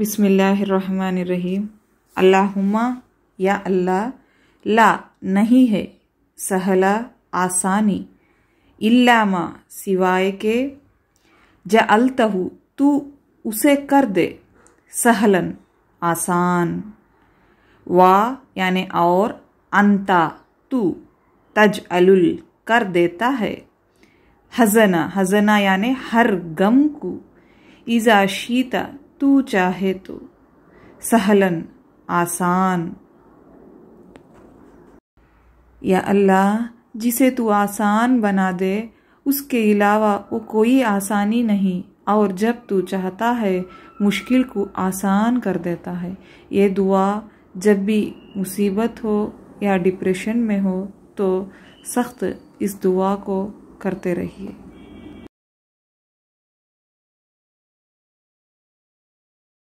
बिसमीम अल्लाहुम्मा या अल्लाह ला नहीं है सहला आसानी इल्लामा सिवाय के जअलतहु तू उसे कर दे सहलन आसान वा यानि और अंता तू तज अलुल कर देता है हजना हजना यानि हर गम को इज़ा शीता तू चाहे तो सहलन आसान या अल्लाह जिसे तू आसान बना दे उसके अलावा वो कोई आसानी नहीं और जब तू चाहता है मुश्किल को आसान कर देता है ये दुआ जब भी मुसीबत हो या डिप्रेशन में हो तो सख्त इस दुआ को करते रहिए